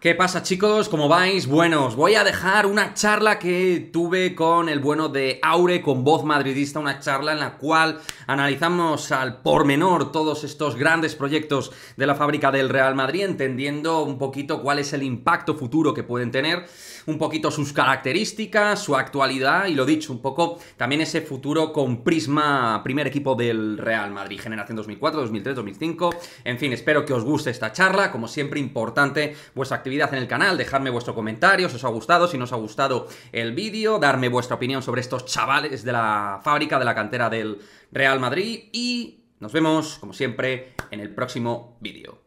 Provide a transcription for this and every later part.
¿Qué pasa chicos? ¿Cómo vais? Bueno, os voy a dejar una charla que tuve con el bueno de Aure, con Voz Madridista, una charla en la cual analizamos al pormenor todos estos grandes proyectos de la fábrica del Real Madrid, entendiendo un poquito cuál es el impacto futuro que pueden tener, un poquito sus características, su actualidad y lo dicho, un poco también ese futuro con prisma primer equipo del Real Madrid, generación 2004, 2003, 2005. En fin, espero que os guste esta charla, como siempre importante vuestra actividad en el canal, dejadme vuestro comentario, si os ha gustado, si no os ha gustado el vídeo, darme vuestra opinión sobre estos chavales de la fábrica, de la cantera del Real Madrid y nos vemos, como siempre, en el próximo vídeo.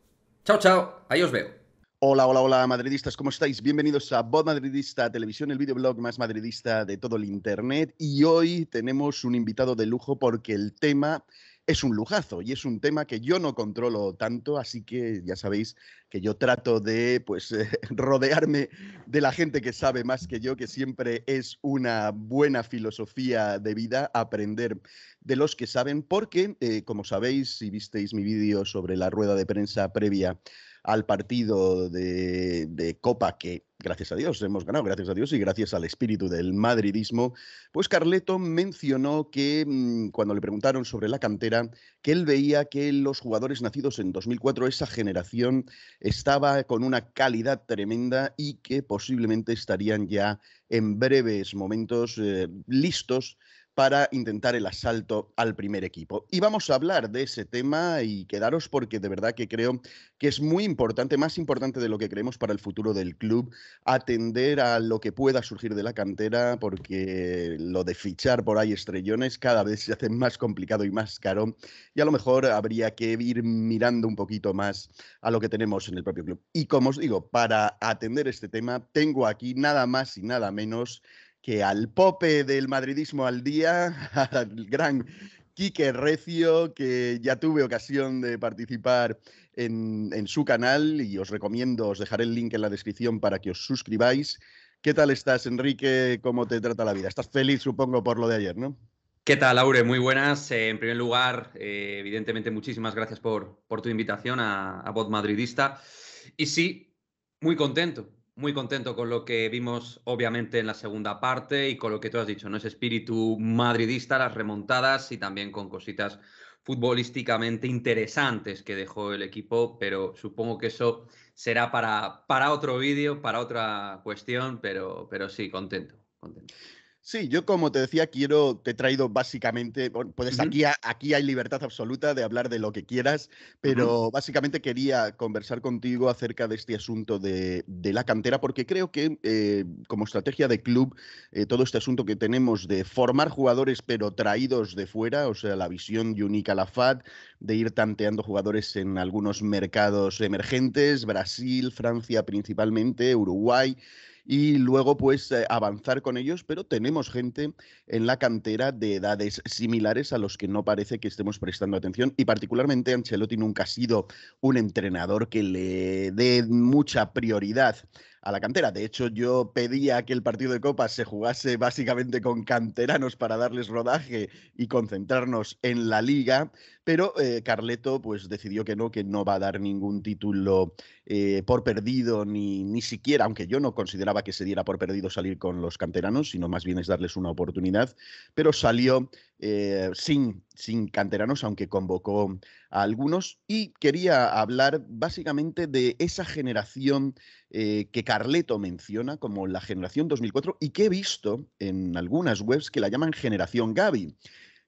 Chao, chao, ahí os veo. Hola, hola, hola, madridistas, ¿cómo estáis? Bienvenidos a Voz Madridista Televisión, el videoblog más madridista de todo el Internet. Y hoy tenemos un invitado de lujo porque el tema es un lujazo y es un tema que yo no controlo tanto, así que ya sabéis que yo trato de pues eh, rodearme de la gente que sabe más que yo, que siempre es una buena filosofía de vida aprender de los que saben, porque eh, como sabéis, si visteis mi vídeo sobre la rueda de prensa previa al partido de, Copa que gracias a Dios, hemos ganado, gracias a Dios y gracias al espíritu del madridismo, pues Carleto mencionó que mm, cuando le preguntaron sobre la cantera, que él veía que los jugadores nacidos en 2004, esa generación, estaba con una calidad tremenda y que posiblemente estarían ya en breves momentos eh, listos para intentar el asalto al primer equipo. Y vamos a hablar de ese tema y quedaros porque de verdad que creo que es muy importante, más importante de lo que creemos para el futuro del club, atender a lo que pueda surgir de la cantera, porque lo de fichar por ahí estrellones cada vez se hace más complicado y más caro, y a lo mejor habría que ir mirando un poquito más a lo que tenemos en el propio club. Y como os digo, para atender este tema, tengo aquí nada más y nada menos que al pope del madridismo al día, al gran Quique Recio, que ya tuve ocasión de participar en, su canal y os recomiendo, os dejaré el link en la descripción para que os suscribáis. ¿Qué tal estás, Enrique? ¿Cómo te trata la vida? Estás feliz, supongo, por lo de ayer, ¿no? ¿Qué tal, Laure? Muy buenas. Eh, en primer lugar, eh, evidentemente, muchísimas gracias por, por tu invitación a, a Voz Madridista. Y sí, muy contento, muy contento con lo que vimos, obviamente, en la segunda parte y con lo que tú has dicho, ¿no? es espíritu madridista, las remontadas y también con cositas futbolísticamente interesantes que dejó el equipo, pero supongo que eso será para, para otro vídeo, para otra cuestión, pero, pero sí, contento, contento. Sí, yo como te decía, quiero, te he traído básicamente, pues aquí, aquí hay libertad absoluta de hablar de lo que quieras, pero básicamente quería conversar contigo acerca de este asunto de, la cantera, porque creo que eh, como estrategia de club, eh, todo este asunto que tenemos de formar jugadores pero traídos de fuera, o sea, la visión de la FAD, de ir tanteando jugadores en algunos mercados emergentes, Brasil, Francia principalmente, Uruguay y luego pues eh, avanzar con ellos, pero tenemos gente en la cantera de edades similares a los que no parece que estemos prestando atención y particularmente Ancelotti nunca ha sido un entrenador que le dé mucha prioridad a la cantera. De hecho, yo pedía que el partido de Copa se jugase básicamente con canteranos para darles rodaje y concentrarnos en la liga, pero eh, Carleto pues decidió que no, que no va a dar ningún título eh, por perdido, ni, ni siquiera, aunque yo no consideraba que se diera por perdido salir con los canteranos, sino más bien es darles una oportunidad, pero salió eh, sin, sin canteranos, aunque convocó a algunos. Y quería hablar básicamente de esa generación eh, que Carleto menciona como la generación 2004 y que he visto en algunas webs que la llaman generación Gaby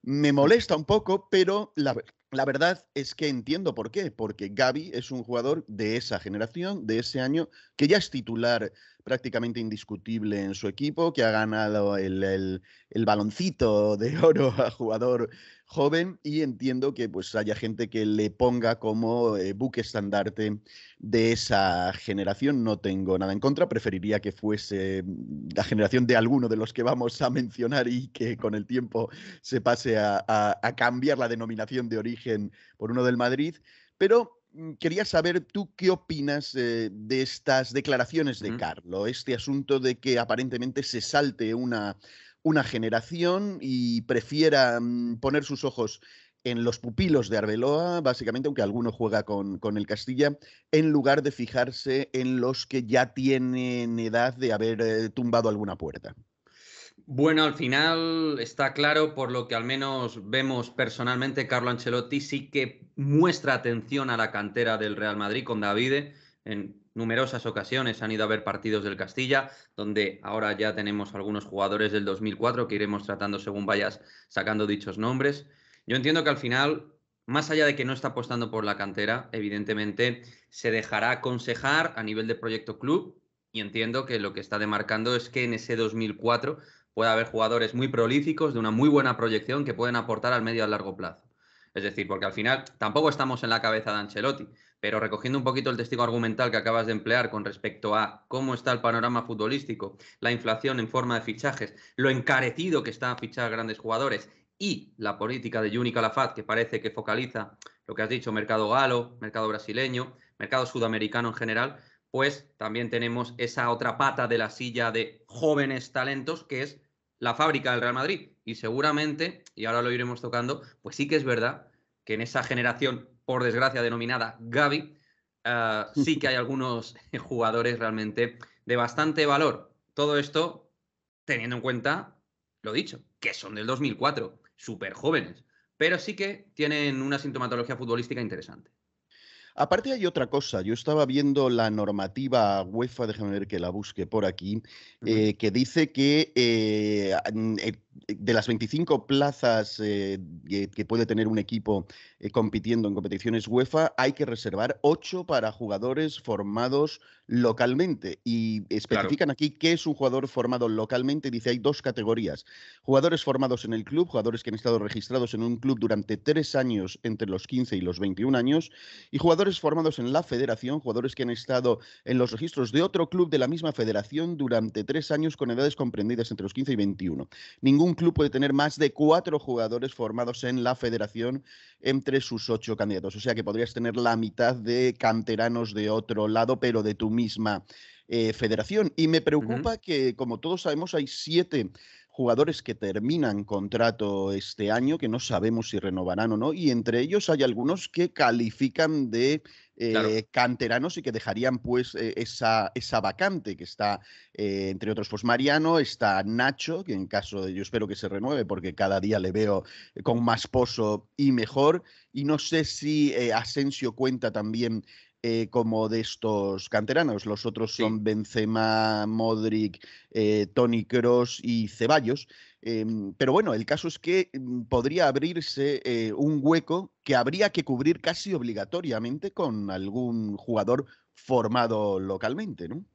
me molesta un poco, pero la, la verdad es que entiendo por qué, porque Gaby es un jugador de esa generación, de ese año, que ya es titular prácticamente indiscutible en su equipo, que ha ganado el, baloncito de oro a jugador joven y entiendo que pues haya gente que le ponga como eh, buque estandarte de esa generación. No tengo nada en contra, preferiría que fuese la generación de alguno de los que vamos a mencionar y que con el tiempo se pase a cambiar la denominación de origen por uno del Madrid, pero Mm, quería saber tú qué opinas de estas declaraciones de Carlo, este asunto de que aparentemente se salte una, generación y prefiera mm, poner sus ojos en los pupilos de Arbeloa, básicamente, aunque alguno juega con, el Castilla, en lugar de fijarse en los que ya tienen edad de haber eh, tumbado alguna puerta. Bueno, al final está claro, por lo que al menos vemos personalmente, Carlo Ancelotti sí que muestra atención a la cantera del Real Madrid con Davide. En numerosas ocasiones han ido a ver partidos del Castilla, donde ahora ya tenemos algunos jugadores del 2004 que iremos tratando según vayas sacando dichos nombres. Yo entiendo que al final, más allá de que no está apostando por la cantera, evidentemente se dejará aconsejar a nivel de proyecto club. Y entiendo que lo que está demarcando es que en ese 2004 puede haber jugadores muy prolíficos, de una muy buena proyección, que pueden aportar al medio a largo plazo. Es decir, porque al final tampoco estamos en la cabeza de Ancelotti, pero recogiendo un poquito el testigo argumental que acabas de emplear con respecto a cómo está el panorama futbolístico, la inflación en forma de fichajes, lo encarecido que está a fichar grandes jugadores y la política de Juni Calafat, que parece que focaliza lo que has dicho, mercado galo, mercado brasileño, mercado sudamericano en general, pues también tenemos esa otra pata de la silla de jóvenes talentos que es la fábrica del Real Madrid. Y seguramente, y ahora lo iremos tocando, pues sí que es verdad que en esa generación, por desgracia, denominada Gaby, eh, sí que hay algunos jugadores realmente de bastante valor. Todo esto teniendo en cuenta, lo dicho, que son del 2004, súper jóvenes, pero sí que tienen una sintomatología futbolística interesante. Aparte hay otra cosa, yo estaba viendo la normativa UEFA, déjame ver que la busque por aquí, eh, que dice que eh, mm, eh, de las 25 plazas que puede tener un equipo compitiendo en competiciones UEFA, hay que reservar 8 para jugadores formados localmente. Y especifican aquí qué es un jugador formado localmente. Dice, hay dos categorías. Jugadores formados en el club, jugadores que han estado registrados en un club durante 3 años entre los 15 y los 21 años, y jugadores formados en la federación, jugadores que han estado en los registros de otro club de la misma federación durante tres años con edades comprendidas entre los 15 y 21. Ningún club puede tener más de cuatro jugadores formados en la federación entre sus ocho candidatos. O sea que podrías tener la mitad de canteranos de otro lado, pero de tu misma eh, federación. Y me preocupa que, como todos sabemos, hay siete jugadores que terminan contrato este año, que no sabemos si renovarán o no, y entre ellos hay algunos que califican de eh, canteranos y que dejarían pues eh, esa, esa, vacante que está, eh, entre otros, pues Mariano, está Nacho, que en caso de, yo espero que se renueve porque cada día le veo con más pozo y mejor, y no sé si Asensio cuenta también eh, como de estos canteranos. Los otros son Benzema, Modric, eh, Tony Cross y Ceballos. Em, pero bueno, el caso es que mm, podría abrirse eh, un hueco que habría que cubrir casi obligatoriamente con algún jugador formado localmente, ¿no?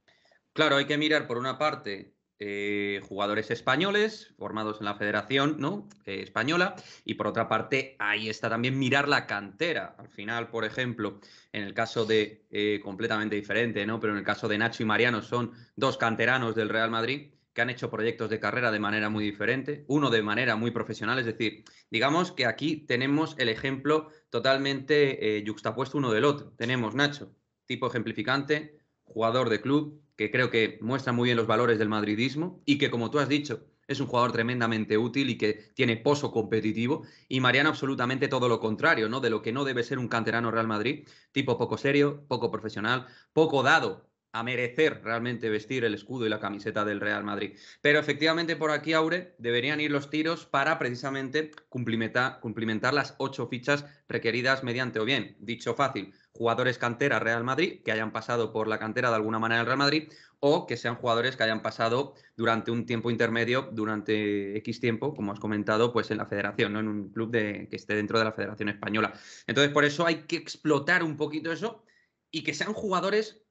Claro, hay que mirar por una parte eh, jugadores españoles formados en la Federación eh, Española y por otra parte ahí está también mirar la cantera. Al final, por ejemplo, en el caso de eh, completamente diferente, ¿no? pero en el caso de Nacho y Mariano son dos canteranos del Real Madrid que han hecho proyectos de carrera de manera muy diferente, uno de manera muy profesional, es decir, digamos que aquí tenemos el ejemplo totalmente yuxtapuesto uno del otro. Tenemos Nacho, tipo ejemplificante, jugador de club, que creo que muestra muy bien los valores del madridismo y que, como tú has dicho, es un jugador tremendamente útil y que tiene pozo competitivo. Y Mariano, absolutamente todo lo contrario, ¿no? De lo que no debe ser un canterano Real Madrid, tipo poco serio, poco profesional, poco dado a merecer realmente vestir el escudo y la camiseta del Real Madrid. Pero efectivamente por aquí, Aure, deberían ir los tiros para precisamente cumplimentar, cumplimentar las ocho fichas requeridas mediante, o bien, dicho fácil, jugadores cantera Real Madrid, que hayan pasado por la cantera de alguna manera del Real Madrid, o que sean jugadores que hayan pasado durante un tiempo intermedio, durante X tiempo, como has comentado, pues en la federación, ¿no? En un club de, que esté dentro de la Federación Española. Entonces, por eso hay que explotar un poquito eso y que sean jugadores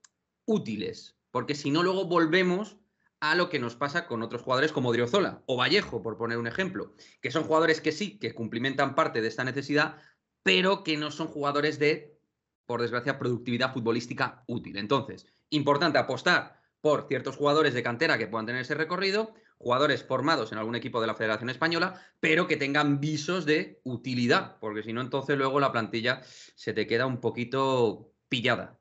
útiles, porque si no, luego volvemos a lo que nos pasa con otros jugadores como Driozola o Vallejo, por poner un ejemplo, que son jugadores que sí, que cumplimentan parte de esta necesidad, pero que no son jugadores de, por desgracia, productividad futbolística útil. Entonces, importante apostar por ciertos jugadores de cantera que puedan tener ese recorrido, jugadores formados en algún equipo de la Federación Española, pero que tengan visos de utilidad, porque si no, entonces luego la plantilla se te queda un poquito pillada.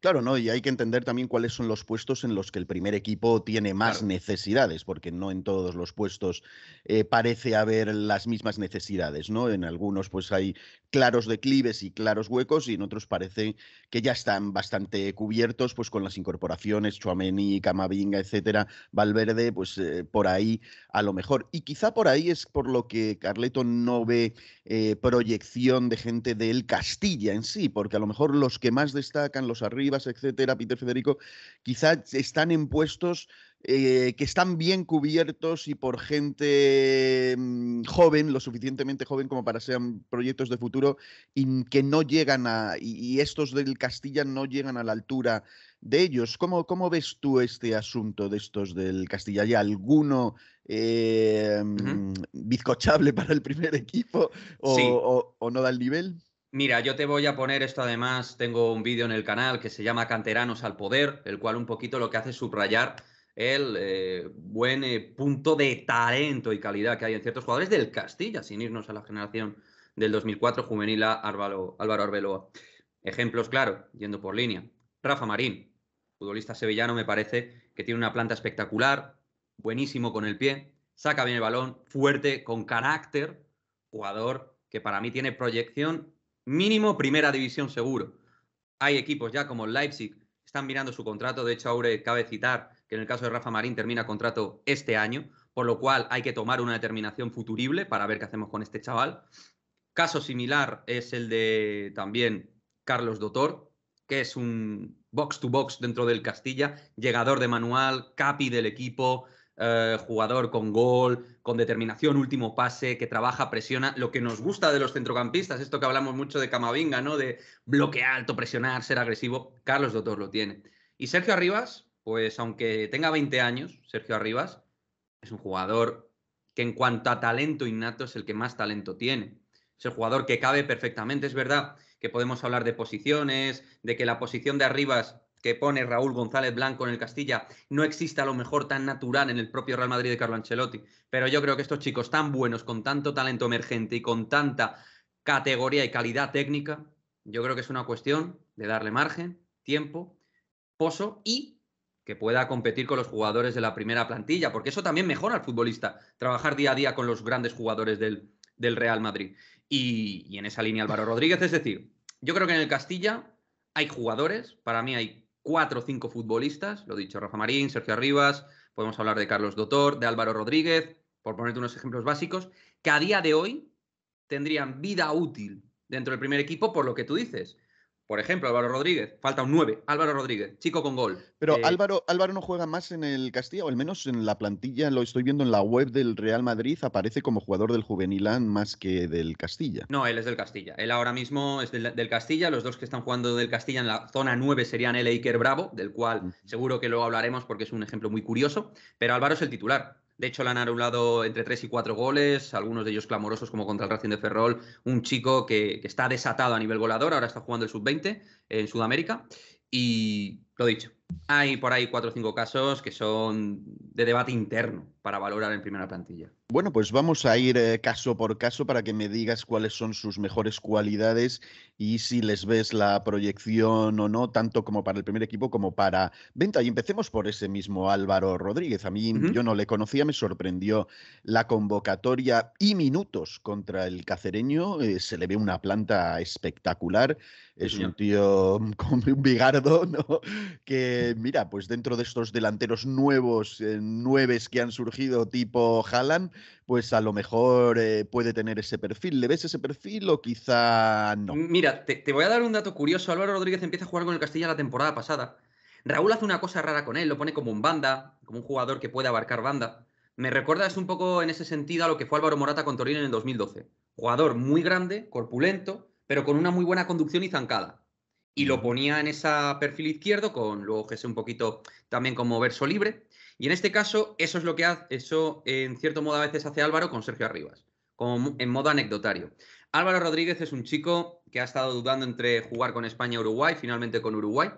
Claro, ¿no? Y hay que entender también cuáles son los puestos en los que el primer equipo tiene más necesidades, porque no en todos los puestos eh, parece haber las mismas necesidades, ¿no? En algunos pues hay claros declives y claros huecos y en otros parece que ya están bastante cubiertos pues con las incorporaciones, Chuamení, Camavinga, etcétera, Valverde, pues eh, por ahí a lo mejor. Y quizá por ahí es por lo que Carleto no ve eh, proyección de gente del Castilla en sí, porque a lo mejor los que más destacan, los arriba, etcétera, Peter Federico, quizás están en puestos eh, que están bien cubiertos y por gente mm, joven, lo suficientemente joven como para sean proyectos de futuro y que no llegan a, y, estos del Castilla no llegan a la altura de ellos. ¿Cómo, cómo ves tú este asunto de estos del Castilla? ¿Hay alguno eh, mm, bizcochable para el primer equipo o, o no da el nivel? Mira, yo te voy a poner esto además, tengo un vídeo en el canal que se llama Canteranos al Poder, el cual un poquito lo que hace es subrayar el eh, buen eh, punto de talento y calidad que hay en ciertos jugadores del Castilla, sin irnos a la generación del 2004 juvenil Álvaro, Álvaro Arbeloa. Ejemplos, claro, yendo por línea. Rafa Marín, futbolista sevillano, me parece que tiene una planta espectacular, buenísimo con el pie, saca bien el balón, fuerte, con carácter, jugador que para mí tiene proyección mínimo primera división seguro. Hay equipos ya como Leipzig, están mirando su contrato, de hecho Aure cabe citar que en el caso de Rafa Marín termina contrato este año, por lo cual hay que tomar una determinación futurible para ver qué hacemos con este chaval. Caso similar es el de también Carlos Dotor, que es un box to box dentro del Castilla, llegador de manual, capi del equipo, eh, jugador con gol, con determinación, último pase, que trabaja, presiona. Lo que nos gusta de los centrocampistas, esto que hablamos mucho de Camavinga, ¿no? De bloquear alto, presionar, ser agresivo. Carlos Dotor lo tiene. Y Sergio Arribas, pues aunque tenga 20 años, Sergio Arribas es un jugador que en cuanto a talento innato es el que más talento tiene. Es el jugador que cabe perfectamente. Es verdad que podemos hablar de posiciones, de que la posición de Arribas que pone Raúl González Blanco en el Castilla no exista a lo mejor tan natural en el propio Real Madrid de Carlo Ancelotti. Pero yo creo que estos chicos tan buenos, con tanto talento emergente y con tanta categoría y calidad técnica, yo creo que es una cuestión de darle margen, tiempo, poso y que pueda competir con los jugadores de la primera plantilla, porque eso también mejora al futbolista, trabajar día a día con los grandes jugadores del, Real Madrid. y en esa línea Álvaro Rodríguez, es decir, yo creo que en el Castilla hay jugadores, para mí hay cuatro o cinco futbolistas, lo dicho, Rafa Marín, Sergio Arribas, podemos hablar de Carlos Dotor, de Álvaro Rodríguez, por ponerte unos ejemplos básicos, que a día de hoy tendrían vida útil dentro del primer equipo por lo que tú dices. Por ejemplo, Álvaro Rodríguez, falta un 9, Álvaro Rodríguez, chico con gol. Pero eh, Álvaro, Álvaro no juega más en el Castilla, o al menos en la plantilla, lo estoy viendo en la web del Real Madrid, aparece como jugador del Juvenilán más que del Castilla. No, él es del Castilla, él ahora mismo es del, Castilla, los dos que están jugando del Castilla en la zona 9 serían el e Bravo, del cual seguro que luego hablaremos porque es un ejemplo muy curioso, pero Álvaro es el titular. De hecho, le han anulado entre 3 y 4 goles, algunos de ellos clamorosos como contra el Racing de Ferrol, un chico que, está desatado a nivel volador. ahora está jugando el sub-20 en Sudamérica. Y lo dicho, hay por ahí 4 o 5 casos que son de debate interno para valorar en primera plantilla. Bueno, pues vamos a ir eh, caso por caso para que me digas cuáles son sus mejores cualidades y si les ves la proyección o no, tanto como para el primer equipo como para venta. Y empecemos por ese mismo Álvaro Rodríguez. A mí yo no le conocía, me sorprendió la convocatoria y minutos contra el cacereño. Eh, se le ve una planta espectacular. es un tío con un bigardo, ¿no? Que mira, pues dentro de estos delanteros nuevos, nueve eh, nueves que han surgido, tipo Haaland, pues a lo mejor eh, puede tener ese perfil. ¿Le ves ese perfil o quizá no? Mira, te, voy a dar un dato curioso. Álvaro Rodríguez empieza a jugar con el Castilla la temporada pasada. Raúl hace una cosa rara con él, lo pone como un banda, como un jugador que puede abarcar banda. Me recuerdas un poco en ese sentido a lo que fue Álvaro Morata con Torino en el 2012. Jugador muy grande, corpulento, pero con una muy buena conducción y zancada. Y lo ponía en ese perfil izquierdo, con luego es un poquito también como verso libre. Y en este caso, eso es lo que hace, eso en cierto modo a veces hace Álvaro con Sergio Arribas, como en modo anecdotario. Álvaro Rodríguez es un chico que ha estado dudando entre jugar con España o Uruguay, finalmente con Uruguay.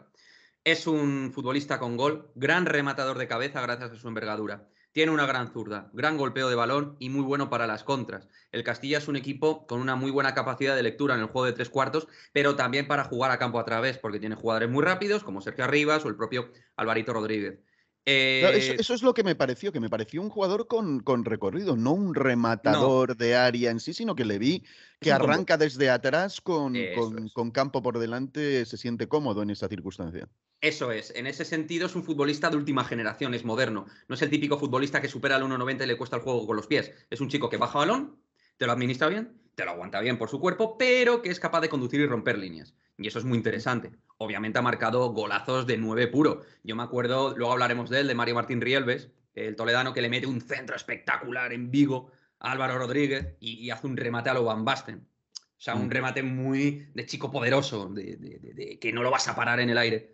Es un futbolista con gol, gran rematador de cabeza gracias a su envergadura. Tiene una gran zurda, gran golpeo de balón y muy bueno para las contras. El Castilla es un equipo con una muy buena capacidad de lectura en el juego de tres cuartos, pero también para jugar a campo a través, porque tiene jugadores muy rápidos como Sergio Arribas o el propio Alvarito Rodríguez. Eh, eso, es lo que me pareció, que me pareció un jugador con, con recorrido, no un rematador de área en sí, sino que le vi que arranca desde atrás con, con, con, campo por delante, se siente cómodo en esa circunstancia. Eso es, en ese sentido es un futbolista de última generación, es moderno, no es el típico futbolista que supera el 1,90 y le cuesta el juego con los pies, es un chico que baja balón, te lo administra bien, te lo aguanta bien por su cuerpo, pero que es capaz de conducir y romper líneas. Y eso es muy interesante. Obviamente ha marcado golazos de nueve puro. Yo me acuerdo, luego hablaremos de él, de Mario Martín Rielves, el toledano que le mete un centro espectacular en Vigo Álvaro Rodríguez y, hace un remate a lo Van Basten. O sea, un mm. remate muy de chico poderoso, de, de, que no lo vas a parar en el aire.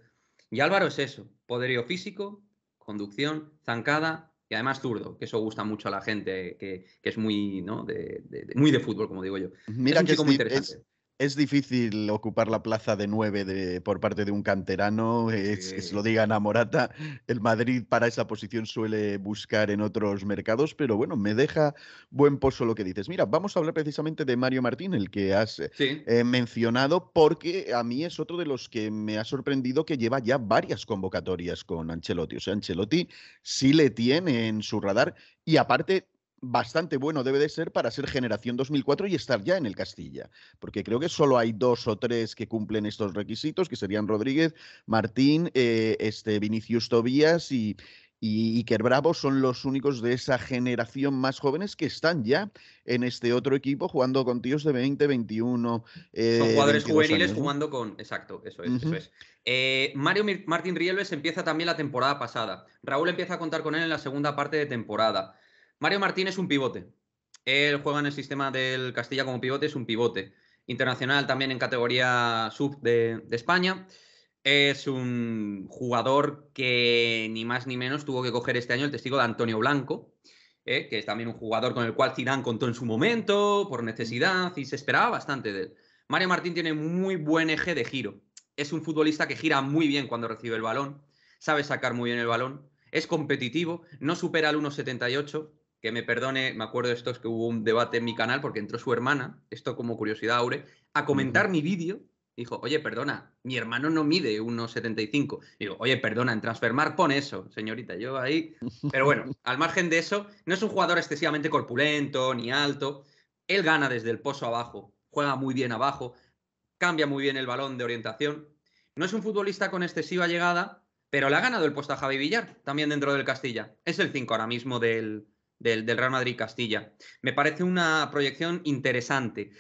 Y Álvaro es eso, poderío físico, conducción, zancada, y además zurdo, que eso gusta mucho a la gente, que, es muy, ¿no? de, muy de fútbol, como digo yo. Mira qué un interesante es difícil ocupar la plaza de nueve de, por parte de un canterano, es, lo diga Ana Morata. El Madrid para esa posición suele buscar en otros mercados, pero bueno, me deja buen pozo lo que dices. Mira, vamos a hablar precisamente de Mario Martín, el que has eh, mencionado, porque a mí es otro de los que me ha sorprendido que lleva ya varias convocatorias con Ancelotti. O sea, Ancelotti sí le tiene en su radar y aparte bastante bueno debe de ser para ser generación 2004 y estar ya en el Castilla, porque creo que solo hay dos o tres que cumplen estos requisitos, que serían Rodríguez, Martín, eh, este Vinicius Tobías y, y Iker Bravo son los únicos de esa generación más jóvenes que están ya en este otro equipo jugando con tíos de 20, 21. son jugadores juveniles jugando con. Exacto, eso es. Eh, Mario Martín Rielves empieza también la temporada pasada. Raúl empieza a contar con él en la segunda parte de temporada. Mario Martín es un pivote. Él juega en el sistema del Castilla como pivote, es un pivote. Internacional también en categoría sub de, España. Es un jugador que ni más ni menos tuvo que coger este año el testigo de Antonio Blanco, eh, que es también un jugador con el cual Zidane contó en su momento, por necesidad, y se esperaba bastante de él. Mario Martín tiene muy buen eje de giro. Es un futbolista que gira muy bien cuando recibe el balón, sabe sacar muy bien el balón, es competitivo, no supera el 1,78, que me perdone, me acuerdo de esto, es que hubo un debate en mi canal porque entró su hermana, esto como curiosidad, Aure, a comentar mi vídeo. Dijo, oye, perdona, mi hermano no mide 1,75. Digo, oye, perdona, en Transfermar pon eso, señorita, yo ahí. Pero bueno, al margen de eso, no es un jugador excesivamente corpulento ni alto. Él gana desde el pozo abajo, juega muy bien abajo, cambia muy bien el balón de orientación. No es un futbolista con excesiva llegada, pero le ha ganado el puesto a Javi Villar, también dentro del Castilla. Es el 5 ahora mismo del, del, Real Madrid Castilla. Me parece una proyección interesante.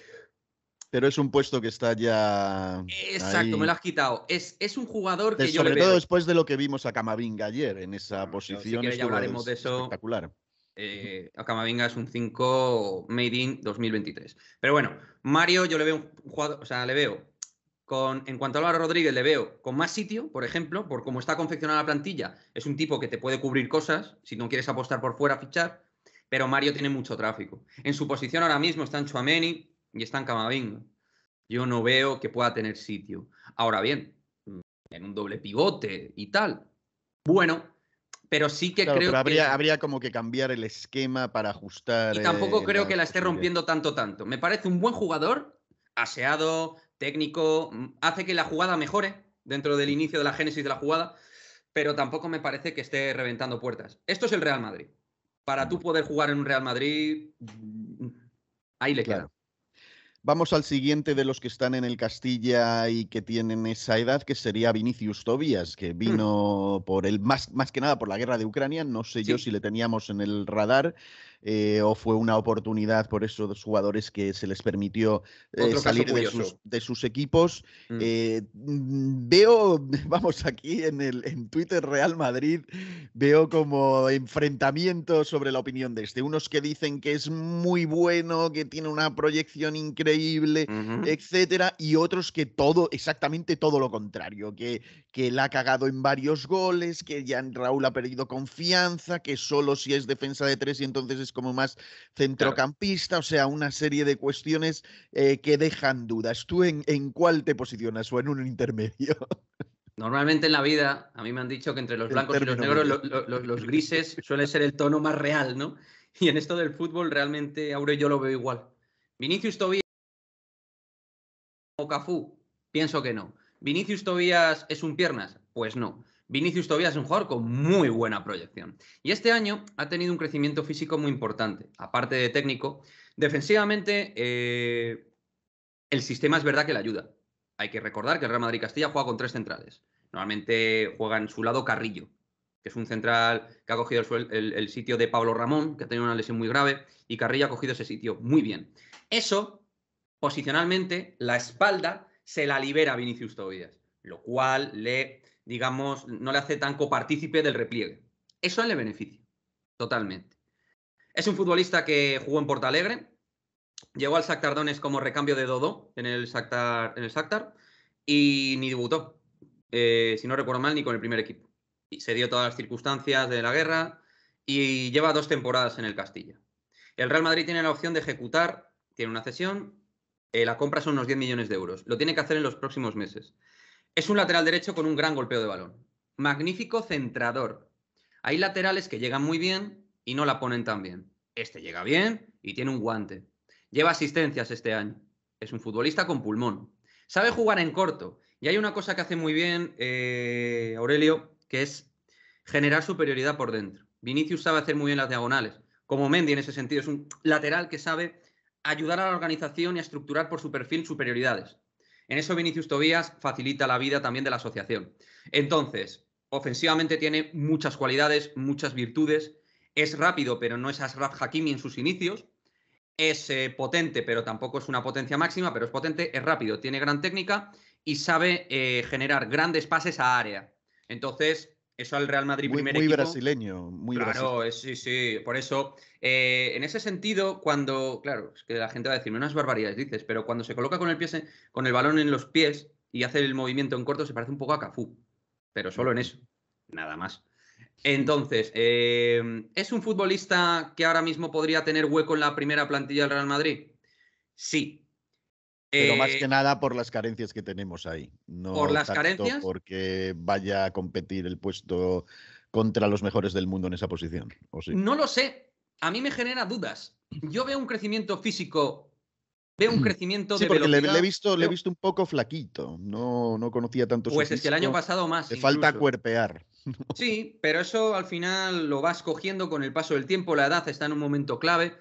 Pero es un puesto que está ya. Exacto, me lo has quitado. Es, es un jugador que yo. Sobre todo después de lo que vimos a Camavinga ayer en esa posición. Si ya hablaremos de eso. Espectacular. Eh, a Camavinga es un 5 Made in 2023. Pero bueno, Mario, yo le veo un jugador, o sea, le veo con, en cuanto a Álvaro Rodríguez, le veo con más sitio, por ejemplo, por cómo está confeccionada la plantilla. Es un tipo que te puede cubrir cosas. Si no quieres apostar por fuera, fichar pero Mario tiene mucho tráfico. En su posición ahora mismo están Chuameni y están Camavinga. Yo no veo que pueda tener sitio. Ahora bien, en un doble pivote y tal. Bueno, pero sí que creo habría, que. Habría como que cambiar el esquema para ajustar. Y tampoco eh, creo que la esté rompiendo tanto, tanto. Me parece un buen jugador, aseado, técnico, mm, hace que la jugada mejore dentro del inicio de la génesis de la jugada, pero tampoco me parece que esté reventando puertas. Esto es el Real Madrid para tú poder jugar en un Real Madrid, ahí le claro. Vamos al siguiente de los que están en el Castilla y que tienen esa edad, que sería Vinicius Tobias, que hmm. vino por el más, más que nada por la guerra de Ucrania. No sé yo si le teníamos en el radar. Eh, o fue una oportunidad por esos jugadores que se les permitió eh, salir de sus, equipos. Mm. Eh, mm, veo, vamos, aquí en, el, Twitter Real Madrid, veo como enfrentamientos sobre la opinión de este. Unos que dicen que es muy bueno, que tiene una proyección increíble, etcétera, y otros que todo, exactamente todo lo contrario, que, que la ha cagado en varios goles, que ya Raúl ha perdido confianza, que solo si es defensa de tres y entonces es como más centrocampista, o sea, una serie de cuestiones eh, que dejan dudas. ¿Tú en, en cuál te posicionas o en un intermedio? Normalmente en la vida, a mí me han dicho que entre los blancos y los negros, los grises suele ser el tono más real, ¿no? Y en esto del fútbol, realmente, Aurelio, yo lo veo igual. Vinicius Tobías o Cafú, pienso que no. Vinicius Tobías es un piernas, pues no. Vinicius Tobias es un jugador con muy buena proyección. Y este año ha tenido un crecimiento físico muy importante, aparte de técnico. Defensivamente, eh, el sistema es verdad que le ayuda. Hay que recordar que el Real Madrid Castilla juega con tres centrales. Normalmente juega en su lado Carrillo, que es un central que ha cogido el, sitio de Pablo Ramón, que ha tenido una lesión muy grave, y Carrillo ha cogido ese sitio muy bien. Eso, posicionalmente, la espalda se la libera Vinicius Tobias lo cual le, digamos, no le hace tan copartícipe del repliegue. Eso le beneficia, totalmente. Es un futbolista que jugó en Alegre. llegó al Shakhtar como recambio de Dodo en el Shakhtar, en el y ni debutó, eh, si no recuerdo mal, ni con el primer equipo. Y se dio todas las circunstancias de la guerra y lleva dos temporadas en el Castilla. El Real Madrid tiene la opción de ejecutar, tiene una cesión, eh, la compra son unos 10 millones de euros. Lo tiene que hacer en los próximos meses. Es un lateral derecho con un gran golpeo de balón. Magnífico centrador. Hay laterales que llegan muy bien y no la ponen tan bien. Este llega bien y tiene un guante. Lleva asistencias este año. Es un futbolista con pulmón. Sabe jugar en corto. Y hay una cosa que hace muy bien eh, Aurelio, que es generar superioridad por dentro. Vinicius sabe hacer muy bien las diagonales. Como Mendy en ese sentido, es un lateral que sabe ayudar a la organización y a estructurar por su perfil superioridades. En eso Vinicius Tobías facilita la vida también de la asociación. Entonces, ofensivamente tiene muchas cualidades, muchas virtudes. Es rápido, pero no es Asraf Hakimi en sus inicios. Es eh, potente, pero tampoco es una potencia máxima, pero es potente, es rápido, tiene gran técnica y sabe eh, generar grandes pases a área. Entonces, eso al Real Madrid muy, primer muy brasileño, muy Claro, sí, sí. Por eso, eh, en ese sentido, cuando, claro, es que la gente va a decirme unas barbaridades, dices, pero cuando se coloca con el, pie, con el balón en los pies y hace el movimiento en corto, se parece un poco a Cafú, pero solo en eso, nada más. Entonces, eh, ¿es un futbolista que ahora mismo podría tener hueco en la primera plantilla del Real Madrid? Sí, pero más eh que nada por las carencias que tenemos ahí. No por las Porque vaya a competir el puesto contra los mejores del mundo en esa posición. ¿o sí? No lo sé. A mí me genera dudas. Yo veo un crecimiento físico, veo un crecimiento de porque Le, he visto, le he visto un poco flaquito. No, no conocía tanto. Pues es que el año pasado más. Le falta cuerpear. Sí, pero eso al final lo vas cogiendo con el paso del tiempo. La edad está en un momento clave.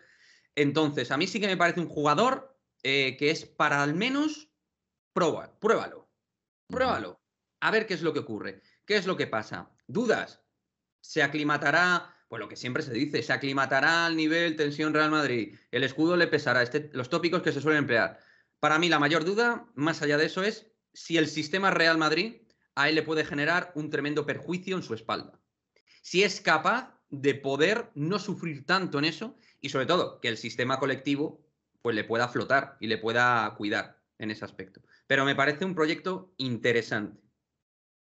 Entonces, a mí sí que me parece un jugador eh, que es para al menos prueba, pruébalo, pruébalo, a ver qué es lo que ocurre, qué es lo que pasa. ¿Dudas? ¿Se aclimatará? Pues lo que siempre se dice, se aclimatará al nivel tensión Real Madrid, el escudo le pesará, este, los tópicos que se suelen emplear. Para mí la mayor duda, más allá de eso, es si el sistema Real Madrid a él le puede generar un tremendo perjuicio en su espalda. Si es capaz de poder no sufrir tanto en eso y sobre todo que el sistema colectivo pues le pueda flotar y le pueda cuidar en ese aspecto. Pero me parece un proyecto interesante.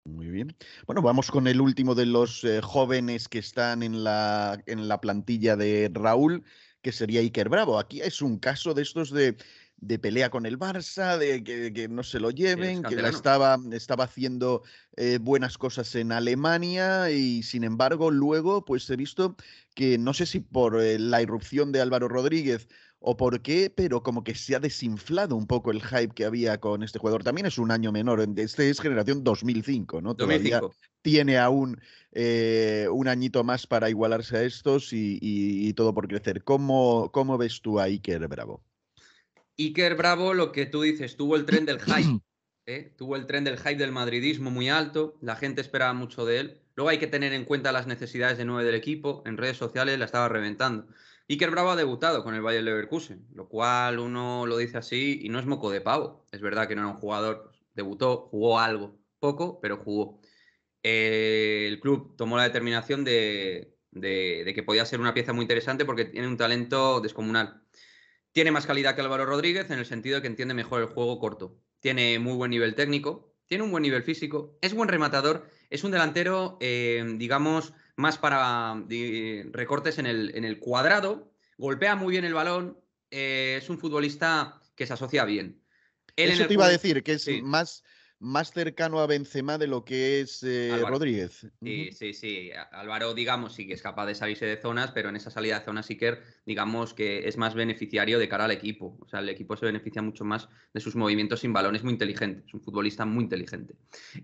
Muy bien. Bueno, vamos con el último de los eh, jóvenes que están en la, en la plantilla de Raúl, que sería Iker Bravo. Aquí es un caso de estos de, de pelea con el Barça, de que, no se lo lleven, que la estaba, estaba haciendo eh, buenas cosas en Alemania y sin embargo luego pues he visto que no sé si por eh, la irrupción de Álvaro Rodríguez o por qué, pero como que se ha desinflado un poco el hype que había con este jugador. También es un año menor, este es generación 2005, ¿no? Todavía tiene aún eh, un añito más para igualarse a estos y, todo por crecer. ¿Cómo, ¿Cómo, ves tú a Iker Bravo? Iker Bravo, lo que tú dices, tuvo el tren del hype. ¿eh? Tuvo el tren del hype del madridismo muy alto, la gente esperaba mucho de él. Luego hay que tener en cuenta las necesidades de nueve del equipo, en redes sociales la estaba reventando. Iker Bravo ha debutado con el Bayern Leverkusen, lo cual uno lo dice así y no es moco de pavo. Es verdad que no era un jugador, debutó, jugó algo, poco, pero jugó. Eh, el club tomó la determinación de, que podía ser una pieza muy interesante porque tiene un talento descomunal. Tiene más calidad que Álvaro Rodríguez en el sentido de que entiende mejor el juego corto. Tiene muy buen nivel técnico, tiene un buen nivel físico, es buen rematador, es un delantero, eh, digamos, más para recortes en el, en el, cuadrado, golpea muy bien el balón, eh, es un futbolista que se asocia bien. Él Eso te iba a decir, que es más más cercano a Benzema de lo que es eh, Rodríguez. Sí, sí, sí. Álvaro, digamos, sí que es capaz de salirse de zonas, pero en esa salida de zonas sí que, digamos, que es más beneficiario de cara al equipo. O sea, el equipo se beneficia mucho más de sus movimientos sin balón. Es muy inteligente, es un futbolista muy inteligente.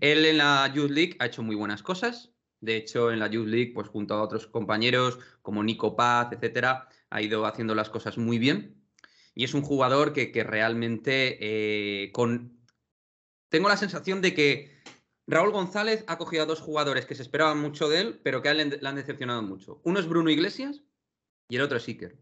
Él en la Youth League ha hecho muy buenas cosas. De hecho, en la Youth League, pues junto a otros compañeros como Nico Paz, etcétera, ha ido haciendo las cosas muy bien. Y es un jugador que, realmente eh, con tengo la sensación de que Raúl González ha cogido a dos jugadores que se esperaban mucho de él, pero que a le han decepcionado mucho. Uno es Bruno Iglesias y el otro es Iker.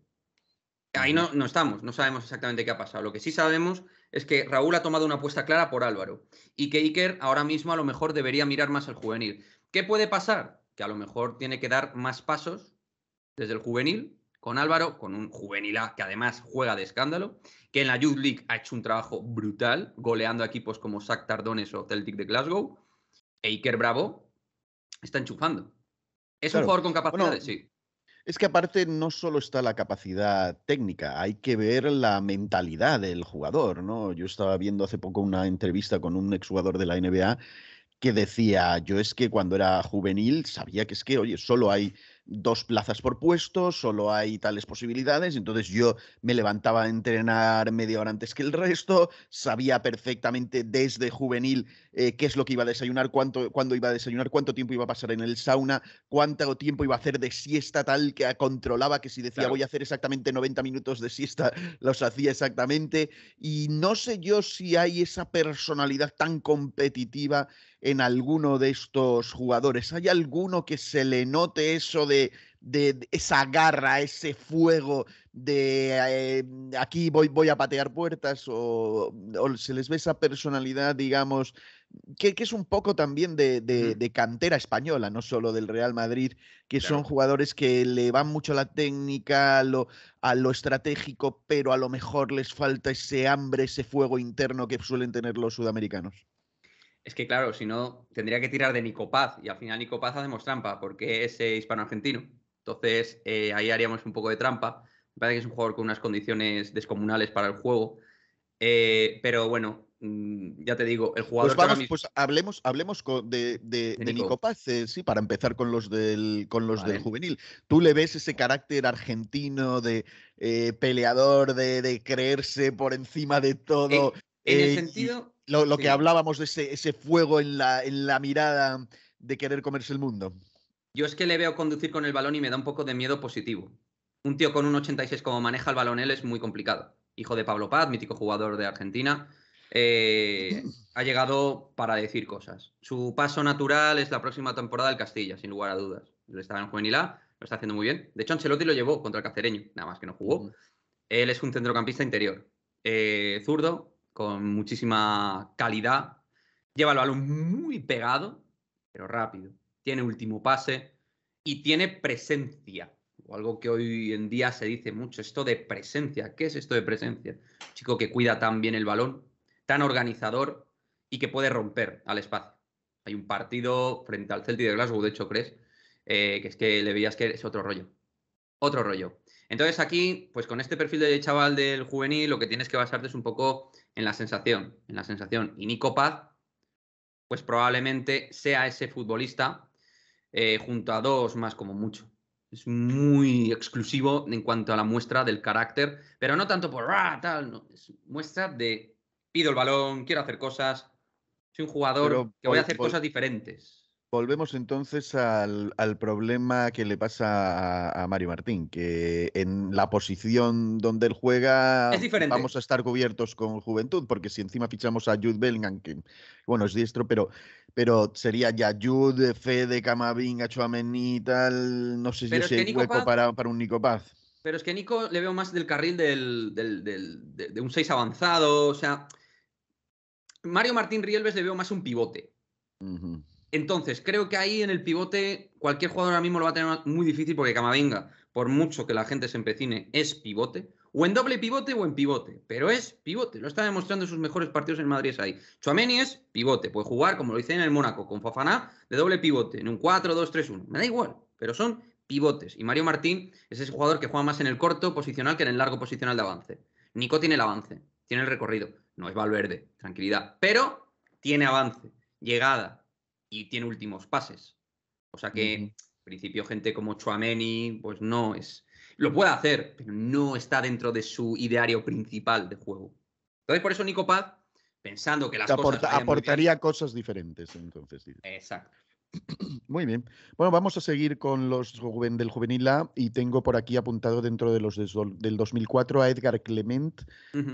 Ahí no, no estamos, no sabemos exactamente qué ha pasado. Lo que sí sabemos es que Raúl ha tomado una apuesta clara por Álvaro y que Iker ahora mismo a lo mejor debería mirar más al juvenil. ¿Qué puede pasar? Que a lo mejor tiene que dar más pasos desde el juvenil con Álvaro, con un juvenil que además juega de escándalo, que en la Youth League ha hecho un trabajo brutal, goleando a equipos como Sac Tardones o Celtic de Glasgow, e Iker Bravo está enchufando. ¿Es un jugador con capacidades? sí. Es que aparte no solo está la capacidad técnica, hay que ver la mentalidad del jugador, ¿no? Yo estaba viendo hace poco una entrevista con un exjugador de la NBA que decía, yo es que cuando era juvenil sabía que es que, oye, solo hay dos plazas por puesto, solo hay tales posibilidades, entonces yo me levantaba a entrenar media hora antes que el resto, sabía perfectamente desde juvenil eh, qué es lo que iba a desayunar, cuánto, cuándo iba a desayunar, cuánto tiempo iba a pasar en el sauna, cuánto tiempo iba a hacer de siesta tal que controlaba que si decía voy a hacer exactamente 90 minutos de siesta, los hacía exactamente. Y no sé yo si hay esa personalidad tan competitiva en alguno de estos jugadores. ¿Hay alguno que se le note eso de de, esa garra, ese fuego de em, aquí voy, voy a patear puertas o, se les ve esa personalidad, digamos, que, es un poco también de, cantera española, no solo del Real Madrid, que son jugadores que le van mucho a la técnica, lo, a lo estratégico, pero a lo mejor les falta ese hambre, ese fuego interno que suelen tener los sudamericanos. Es que claro, si no, tendría que tirar de Paz, y al final Nicopaz hacemos trampa porque es eh, hispano-argentino. Entonces eh, ahí haríamos un poco de trampa. Me parece que es un jugador con unas condiciones descomunales para el juego. Eh, pero bueno, mm, ya te digo, el jugador. Pues, pues hablemos, hablemos de, de, Nico. Paz, sí, para empezar con los del, con los juvenil. ¿Tú le ves ese carácter argentino de peleador, de, creerse por encima de todo? En el eh, sentido. Lo, que hablábamos de ese, fuego en la, mirada de querer comerse el mundo. Yo es que le veo conducir con el balón y me da un poco de miedo positivo. Un tío con un 86 como maneja el balón él es muy complicado. Hijo de Pablo Paz, mítico jugador de Argentina, eh, mm. ha llegado para decir cosas. Su paso natural es la próxima temporada del Castilla, sin lugar a dudas. Él estaba en Juvenil lo está haciendo muy bien. De hecho, Ancelotti lo llevó contra el Cacereño, nada más que no jugó. Mm. Él es un centrocampista interior. Eh, zurdo, con muchísima calidad. Lleva el balón muy pegado, pero rápido. Tiene último pase y tiene presencia. O algo que hoy en día se dice mucho, esto de presencia. ¿Qué es esto de presencia? Un chico que cuida tan bien el balón, tan organizador y que puede romper al espacio. Hay un partido frente al Celtic de Glasgow, de hecho, crees, eh, que es que le veías que es otro rollo. Otro rollo. Entonces aquí, pues con este perfil de chaval del juvenil, lo que tienes que basarte es un poco en la sensación, en la sensación. Y Nico Paz, pues probablemente sea ese futbolista eh, junto a dos más como mucho. Es muy exclusivo en cuanto a la muestra del carácter, pero no tanto por ah, tal, no. es muestra de pido el balón, quiero hacer cosas, soy un jugador que voy a hacer cosas diferentes. Volvemos entonces al, problema que le pasa a, Mario Martín, que en la posición donde él juega vamos a estar cubiertos con juventud, porque si encima fichamos a Jude Bellingham, que bueno, es diestro, pero, pero sería ya Jude, Fede, Camavinga, Chouameni y tal, no sé si es hueco para, para, un Nico Paz. Pero es que Nico le veo más del carril del, de, un 6 avanzado, o sea, Mario Martín Rielves le veo más un pivote. Entonces, creo que ahí en el pivote cualquier jugador ahora mismo lo va a tener muy difícil porque Camavinga, por mucho que la gente se empecine, es pivote. O en doble pivote o en pivote, pero es pivote. Lo está demostrando en sus mejores partidos en Madrid es ahí. Chuameni es pivote, puede jugar, como lo hice en el Mónaco, con Fafaná, de doble pivote, en un 4-2-3-1. Me da igual, pero son pivotes. Y Mario Martín es ese jugador que juega más en el corto posicional que en el largo posicional de avance. Nico tiene el avance, tiene el recorrido. No es Valverde, tranquilidad, pero tiene avance, llegada, y tiene últimos pases. O sea que, en principio, gente como Chuameni, pues no es. Lo puede hacer, pero no está dentro de su ideario principal de juego. Entonces, por eso Nico pensando que las cosas. aportaría cosas diferentes, entonces. Exacto. Muy bien. Bueno, vamos a seguir con los del Juvenil A y tengo por aquí apuntado dentro de los del 2004 a Edgar Clement,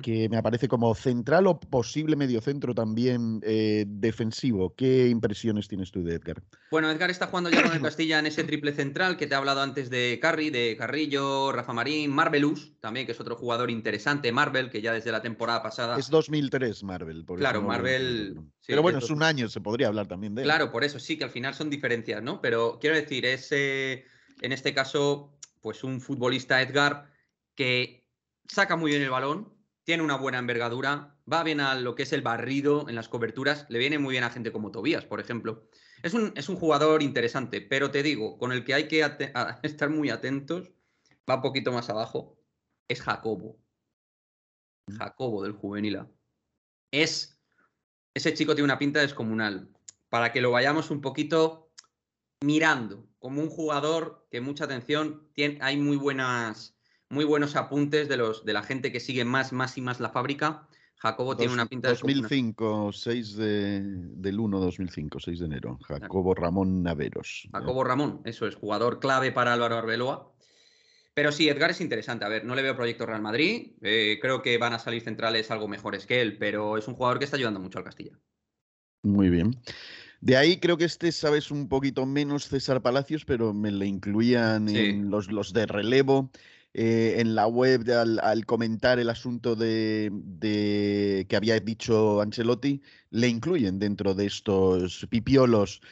que me aparece como central o posible mediocentro también eh, defensivo. ¿Qué impresiones tienes tú de Edgar? Bueno, Edgar está jugando ya con el Castilla en ese triple central que te he hablado antes de Carri, de Carrillo, Rafa Marín, Marvelous también, que es otro jugador interesante, Marvel, que ya desde la temporada pasada... Es 2003 Marvel, por Claro, Marvel... Pero bueno, es un año, se podría hablar también de él. Claro, por eso sí, que al final son diferencias, ¿no? Pero quiero decir, es eh, en este caso, pues un futbolista Edgar que saca muy bien el balón, tiene una buena envergadura, va bien a lo que es el barrido en las coberturas, le viene muy bien a gente como Tobías, por ejemplo. Es un, es un jugador interesante, pero te digo, con el que hay que estar muy atentos, va un poquito más abajo, es Jacobo. Mm. Jacobo del Juvenil. Es ese chico tiene una pinta descomunal. Para que lo vayamos un poquito mirando, como un jugador que mucha atención, tiene, hay muy buenas, muy buenos apuntes de los de la gente que sigue más, más y más la fábrica. Jacobo tiene una pinta 2005, de 2005, 6 de, del 1, 2005, 6 de enero. Jacobo Ramón Naveros. Jacobo Ramón, eso es, jugador clave para Álvaro Arbeloa. Pero sí, Edgar es interesante. A ver, no le veo proyecto Real Madrid. Eh, creo que van a salir centrales algo mejores que él, pero es un jugador que está ayudando mucho al Castilla. Muy bien. De ahí creo que este sabes un poquito menos César Palacios, pero me le incluían en los, los de relevo. Eh, en la web al, comentar el asunto de, que había dicho Ancelotti, le incluyen dentro de estos pipiolos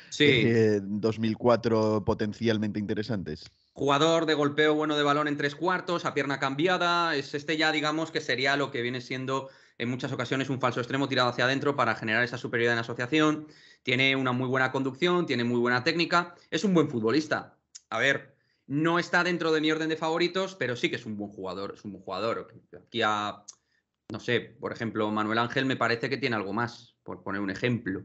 2004 eh, potencialmente interesantes. Jugador de golpeo bueno de balón en tres cuartos, a pierna cambiada. Es este ya, digamos, que sería lo que viene siendo en muchas ocasiones un falso extremo tirado hacia adentro para generar esa superioridad en asociación. Tiene una muy buena conducción, tiene muy buena técnica. Es un buen futbolista. A ver, no está dentro de mi orden de favoritos, pero sí que es un buen jugador. Es un buen jugador. Aquí a, no sé, por ejemplo, Manuel Ángel me parece que tiene algo más, por poner un ejemplo.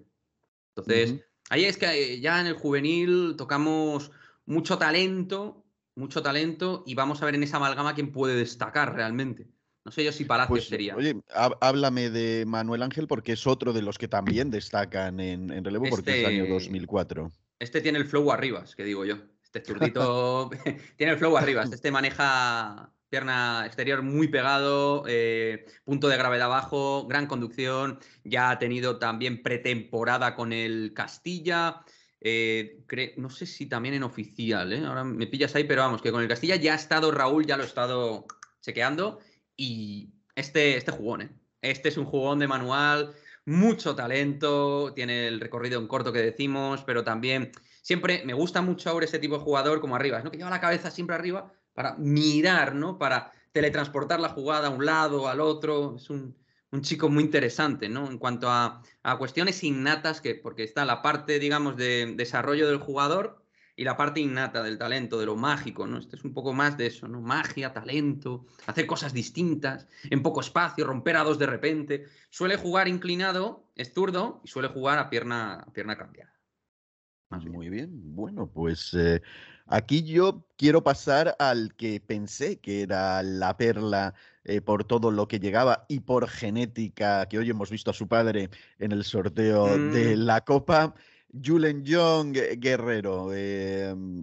Entonces, ahí es que eh, ya en el juvenil tocamos mucho talento, mucho talento, y vamos a ver en esa amalgama quién puede destacar realmente. No sé yo si Palacios pues, sería. Oye, háblame de Manuel Ángel porque es otro de los que también destacan en, relevo porque es año 2004. Este, este tiene el flow arriba, es que digo yo. Este churdito tiene el flow arriba. Este, maneja pierna exterior muy pegado, eh, punto de gravedad bajo, gran conducción. Ya ha tenido también pretemporada con el Castilla. Eh, no sé si también en oficial, ¿eh? ahora me pillas ahí, pero vamos, que con el Castilla ya ha estado Raúl, ya lo he estado chequeando y este, este jugón, ¿eh? este es un jugón de manual, mucho talento, tiene el recorrido en corto que decimos, pero también siempre me gusta mucho ahora ese tipo de jugador como arriba, ¿no? que lleva la cabeza siempre arriba para mirar, ¿no? para teletransportar la jugada a un lado, al otro, es un, un chico muy interesante, ¿no? En cuanto a, cuestiones innatas, que, porque está la parte, digamos, de desarrollo del jugador y la parte innata del talento, de lo mágico, ¿no? Este es un poco más de eso, ¿no? Magia, talento, hacer cosas distintas, en poco espacio, romper a dos de repente. Suele jugar inclinado, es zurdo, y suele jugar a pierna, pierna cambiada. Muy bien, bueno, pues eh, aquí yo quiero pasar al que pensé que era la perla eh, por todo lo que llegaba y por genética, que hoy hemos visto a su padre en el sorteo de mm. la Copa. Julen Young Guerrero, eh, mm,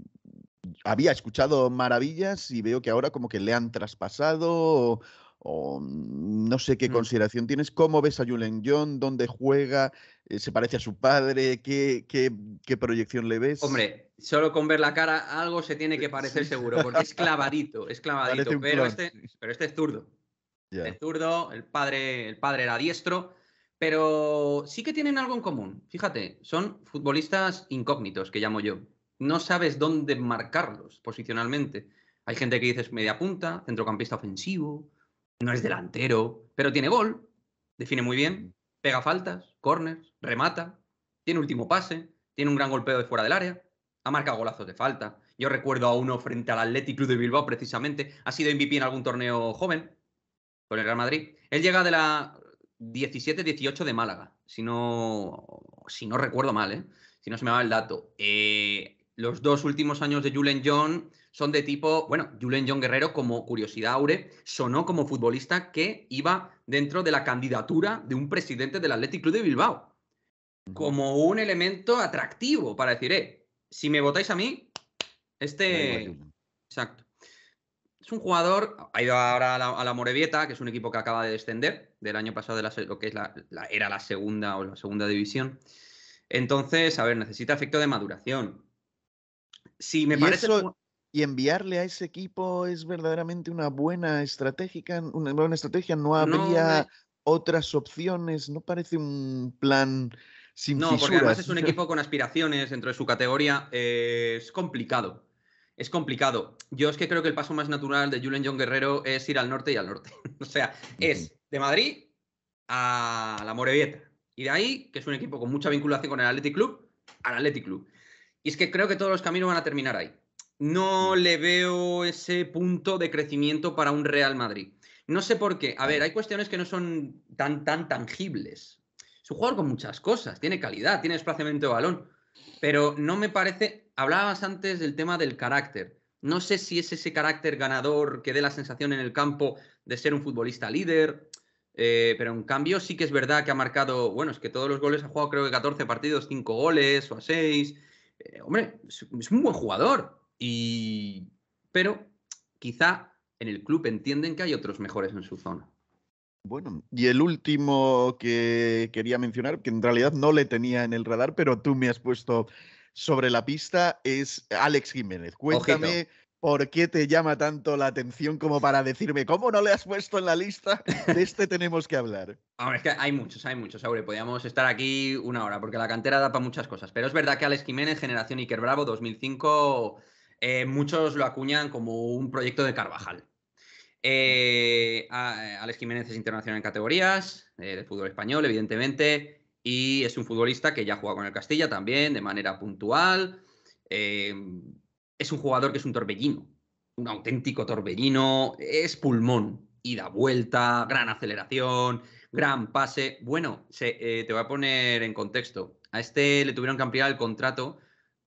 había escuchado maravillas y veo que ahora como que le han traspasado o no sé qué mm. consideración tienes. ¿Cómo ves a Julen John? ¿Dónde juega? Eh, ¿Se parece a su padre? ¿Qué, qué, proyección le ves? Hombre, solo con ver la cara algo se tiene eh, que parecer seguro, porque es clavadito, es clavadito. Este, pero este, es zurdo. Este es zurdo, el padre, el padre era diestro, pero sí que tienen algo en común. Fíjate, son futbolistas incógnitos, que llamo yo. No sabes dónde marcarlos posicionalmente. Hay gente que dices media punta, centrocampista ofensivo, no es delantero, pero tiene gol, define muy bien, pega faltas, corners, remata, tiene último pase, tiene un gran golpeo de fuera del área, ha marcado golazos de falta. Yo recuerdo a uno frente al Athletic Club de Bilbao, precisamente, ha sido MVP en algún torneo joven con el Real Madrid. Él llega de la 17-18 de Málaga, si no, si no recuerdo mal, ¿eh? si no se me va el dato. Eh, los dos últimos años de Julen John son de tipo, bueno, Julen John Guerrero, como curiosidad aure, sonó como futbolista que iba dentro de la candidatura de un presidente del Athletic Club de Bilbao, como un elemento atractivo para decir, eh, si me votáis a mí, este... Exacto. Es un jugador, ha ido ahora a la, Morevieta, que es un equipo que acaba de descender del año pasado, de la, lo que es la, era la segunda o la segunda división. Entonces, a ver, necesita efecto de maduración. Si me parece y enviarle a ese equipo es verdaderamente una buena estrategia, una buena estrategia, no habría otras opciones, no parece un plan sin No, porque además es un equipo con aspiraciones dentro de su categoría, eh, es complicado. Es complicado. Yo es que creo que el paso más natural de Julian John Guerrero es ir al norte y al norte. o sea, es de Madrid a la Morevieta. Y de ahí, que es un equipo con mucha vinculación con el Athletic Club, al Athletic Club. Y es que creo que todos los caminos van a terminar ahí no le veo ese punto de crecimiento para un Real Madrid. No sé por qué. A ver, hay cuestiones que no son tan, tan tangibles. Es un jugador con muchas cosas. Tiene calidad, tiene desplazamiento de balón. Pero no me parece. Hablabas antes del tema del carácter. No sé si es ese carácter ganador que dé la sensación en el campo de ser un futbolista líder. Eh, pero en cambio sí que es verdad que ha marcado, bueno, es que todos los goles ha jugado creo que 14 partidos, 5 goles o a 6. Eh, hombre, es un buen jugador y, pero quizá en el club entienden que hay otros mejores en su zona. Bueno, y el último que quería mencionar, que en realidad no le tenía en el radar, pero tú me has puesto sobre la pista, es Alex Jiménez. Cuéntame por qué te llama tanto la atención como para decirme, ¿cómo no le has puesto en la lista? De este tenemos que hablar. es que hay muchos, hay muchos, Aure. Podríamos estar aquí una hora, porque la cantera da para muchas cosas. Pero es verdad que Alex Jiménez, generación Iker Bravo, 2005 eh, muchos lo acuñan como un proyecto de Carvajal. Eh, eh, Alex Jiménez es internacional en categorías de fútbol español, evidentemente, y es un futbolista que ya juega con el Castilla también de manera puntual. es un jugador que es un torbellino, un auténtico torbellino, es pulmón, da vuelta, gran aceleración, gran pase. Bueno, se, te voy a poner en contexto. A este le tuvieron que ampliar el contrato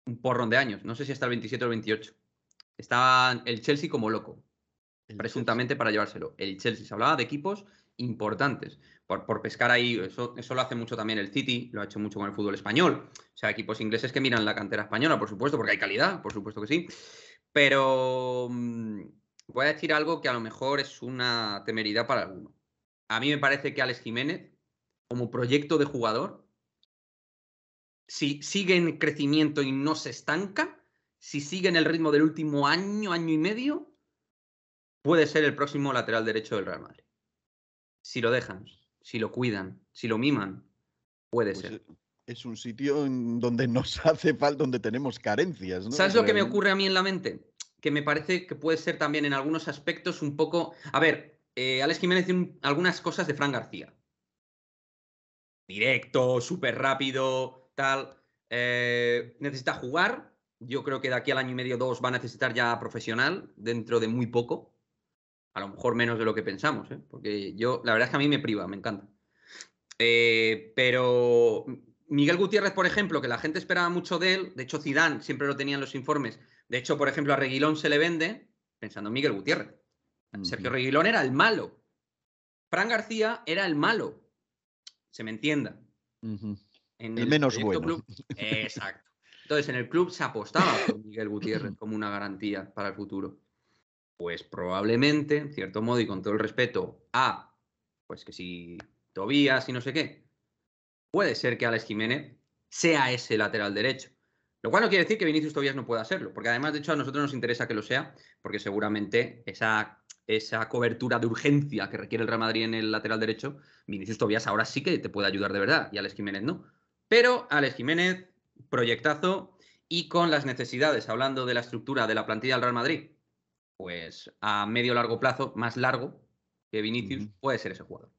un porrón de años, no sé si hasta el 27 o el 28. Estaba el Chelsea como loco, presuntamente para llevárselo. El Chelsea, se hablaba de equipos importantes, por, por pescar ahí, eso, lo hace mucho también el City, lo ha hecho mucho con el fútbol español, o sea, equipos ingleses que miran la cantera española, por supuesto, porque hay calidad, por supuesto que sí, pero mm, voy a decir algo que a lo mejor es una temeridad para alguno. A mí me parece que Alex Jiménez, como proyecto de jugador, si sigue en crecimiento y no se estanca, si sigue en el ritmo del último año, año y medio, puede ser el próximo lateral derecho del Real Madrid. Si lo dejan, si lo cuidan, si lo miman, puede pues ser. E, es un sitio en donde nos hace falta, donde tenemos carencias. ¿Sabes lo que me pues ocurre a mí en la mente? Que me parece que puede ser también en algunos aspectos un poco. A ver, eh, Alex Jiménez tiene algunas cosas de Fran García. Directo, súper rápido, tal, eh, necesita jugar. Yo creo que de aquí al año y medio, dos, va a necesitar ya profesional dentro de muy poco. A lo mejor menos de lo que pensamos, ¿eh? porque yo, la verdad es que a mí me priva, me encanta. Eh, pero Miguel Gutiérrez, por ejemplo, que la gente esperaba mucho de él, de hecho Zidane siempre lo tenían los informes. De hecho, por ejemplo, a Reguilón se le vende pensando en Miguel Gutiérrez. Sergio Reguilón era el malo. Fran García era el malo. Se me entienda. En el, menos bueno. exacto. Entonces, en el club se apostaba por Miguel Gutiérrez como una garantía para el futuro. Pues probablemente, en cierto modo y con todo el respeto, a, pues que si Tobías y no sé qué, puede ser que Alex Jiménez sea ese lateral derecho. Lo cual no quiere decir que Vinicius Tobías no pueda serlo, porque además, de hecho, a nosotros nos interesa que lo sea, porque seguramente esa, esa cobertura de urgencia que requiere el Real Madrid en el lateral derecho, Vinicius Tobías ahora sí que te puede ayudar de verdad y Alex Jiménez no. Pero Alex Jiménez, proyectazo, y con las necesidades, hablando de la estructura de la plantilla del Real Madrid, pues a medio largo plazo, más largo que Vinicius, puede ser ese jugador.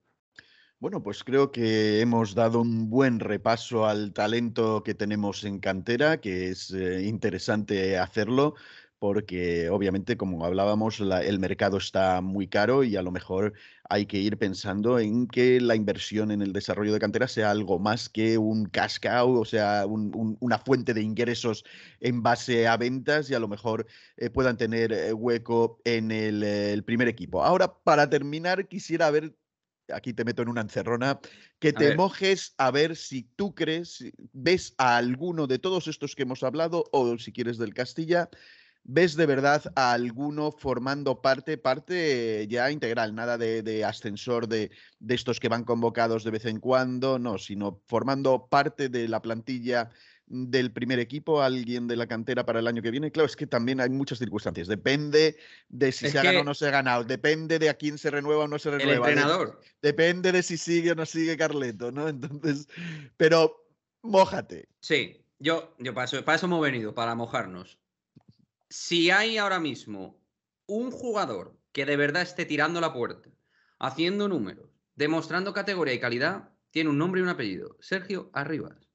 Bueno, pues creo que hemos dado un buen repaso al talento que tenemos en cantera, que es eh, interesante hacerlo porque obviamente, como hablábamos, el mercado está muy caro y a lo mejor hay que ir pensando en que la inversión en el desarrollo de canteras sea algo más que un cascado o sea, una fuente de ingresos en base a ventas y a lo mejor eh, puedan tener eh, hueco en eh, el, primer equipo. Ahora, para terminar, quisiera ver aquí te meto en una encerrona, que te mojes a ver si tú crees, ves a alguno de todos estos que hemos hablado o si quieres del Castilla, ¿Ves de verdad a alguno formando parte, parte ya integral, nada de, ascensor de, estos que van convocados de vez en cuando, no, sino formando parte de la plantilla del primer equipo, alguien de la cantera para el año que viene? Claro, es que también hay muchas circunstancias, depende de si se ha ganado o no se ha ganado, depende de a quién se renueva o no se renueva. El entrenador. depende de si sigue o no sigue Carleto, ¿no? Entonces, pero mójate. Sí, yo, yo paso, paso hemos venido, para mojarnos si hay ahora mismo un jugador que de verdad esté tirando la puerta, haciendo números, demostrando categoría y calidad, tiene un nombre y un apellido, Sergio Arribas.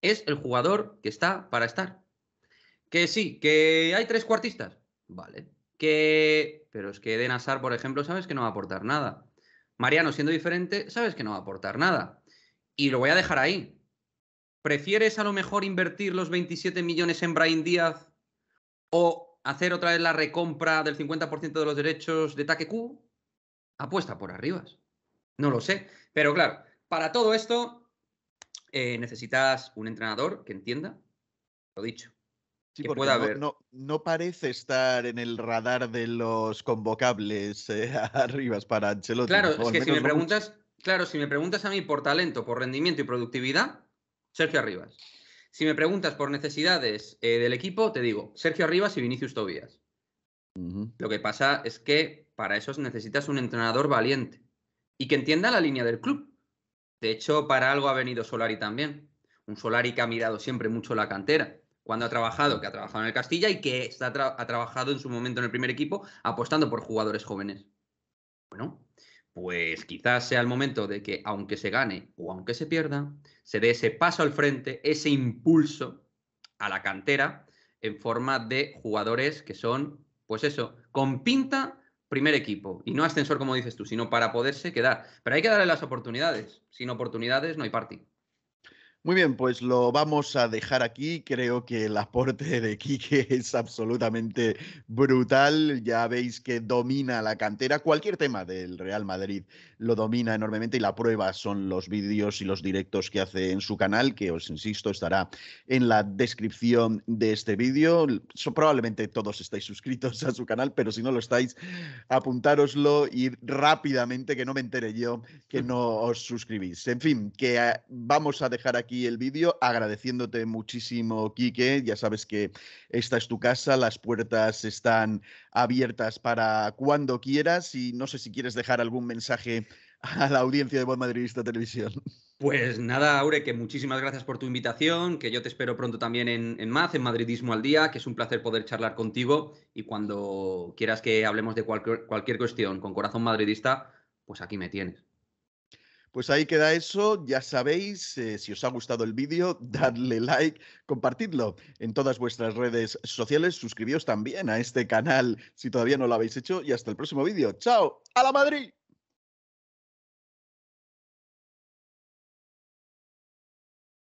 Es el jugador que está para estar. Que sí, que hay tres cuartistas, vale. Que, pero es que De Nazar, por ejemplo, sabes que no va a aportar nada. Mariano, siendo diferente, sabes que no va a aportar nada. Y lo voy a dejar ahí. ¿Prefieres a lo mejor invertir los 27 millones en Brian Díaz o hacer otra vez la recompra del 50% de los derechos de Takeku, apuesta por Arribas. No lo sé. Pero claro, para todo esto eh, necesitas un entrenador que entienda lo dicho. no, No, parece estar en el radar de los convocables eh, Arribas para Ancelotti. Claro, es que si me, preguntas, claro, si me preguntas a mí por talento, por rendimiento y productividad, Sergio Arribas. Si me preguntas por necesidades eh, del equipo, te digo Sergio Arribas y Vinicius Tobías. Lo que pasa es que para eso necesitas un entrenador valiente y que entienda la línea del club. De hecho, para algo ha venido Solari también. Un Solari que ha mirado siempre mucho la cantera. Cuando ha trabajado, que ha trabajado en el Castilla y que ha trabajado en su momento en el primer equipo apostando por jugadores jóvenes. Bueno, pues quizás sea el momento de que, aunque se gane o aunque se pierda, se dé ese paso al frente, ese impulso a la cantera en forma de jugadores que son, pues eso, con pinta primer equipo y no ascensor como dices tú, sino para poderse quedar. Pero hay que darle las oportunidades. Sin oportunidades no hay party. Muy bien, pues lo vamos a dejar aquí. Creo que el aporte de Quique es absolutamente brutal. Ya veis que domina la cantera. Cualquier tema del Real Madrid lo domina enormemente y la prueba son los vídeos y los directos que hace en su canal, que os insisto estará en la descripción de este vídeo. Probablemente todos estáis suscritos a su canal, pero si no lo estáis, apuntároslo y rápidamente, que no me entere yo que no os suscribís. En fin, que eh, vamos a dejar aquí el vídeo agradeciéndote muchísimo, Quique. Ya sabes que esta es tu casa, las puertas están abiertas para cuando quieras y no sé si quieres dejar algún mensaje a la audiencia de Voz Madridista Televisión. Pues nada, Aure, que muchísimas gracias por tu invitación, que yo te espero pronto también en, más, en Madridismo al Día, que es un placer poder charlar contigo y cuando quieras que hablemos de cualquier cuestión con corazón madridista, pues aquí me tienes. Pues ahí queda eso. Ya sabéis, eh, si os ha gustado el vídeo, dadle like, compartidlo en todas vuestras redes sociales, suscribíos también a este canal si todavía no lo habéis hecho y hasta el próximo vídeo. ¡Chao! ¡A la Madrid!